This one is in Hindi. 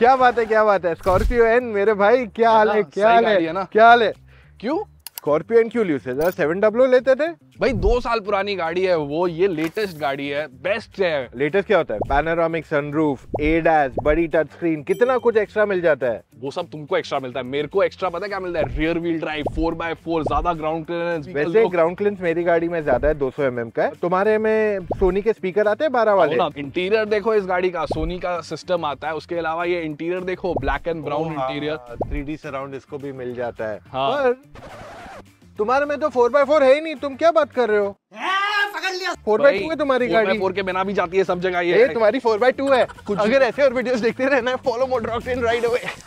क्या बात है क्या बात है स्कॉर्पियो एन मेरे भाई क्या हाल है क्या हाल है ना क्या हाल है क्यों स्कॉर्पियो एन क्यों ल्यूसे जरा सेवन डब्ल्यू लेते थे भाई दो साल पुरानी गाड़ी है वो ये लेटेस्ट गाड़ी है बेस्ट है लेटेस्ट क्या होता है पैनोरामिक सनरूफ ए डैश बड़ी टच स्क्रीन कितना कुछ एक्स्ट्रा मिल जाता है वो सब तुमको एक्स्ट्रा मिलता है मेरे को एक्स्ट्रा पता है क्या मिलता है rear wheel drive four by four ज्यादा ग्राउंड क्लियरेंस वैसे ग्राउंड क्लियरेंस मेरी गाड़ी में ज्यादा है दो सौ एम का तुम्हारे में सोनी के स्पीकर आते हैं बारह वाले इंटीरियर देखो इस गाड़ी का सोनी का सिस्टम आता है उसके अलावा ये इंटीरियर देखो black and brown interior three D surround इसको भी मिल जाता है हाँ। तुम्हारे में तो फोर बाय फोर है ही नहीं तुम क्या बात कर रहे हो फोर बाई टू है तुम्हारी गाड़ी फोर के बिना भी जाती है सब जगह ये तुम्हारी फोर बाई टू है कुछ अगर ऐसे और वीडियोस देखते रहना है फॉलो मोटर राइड अवे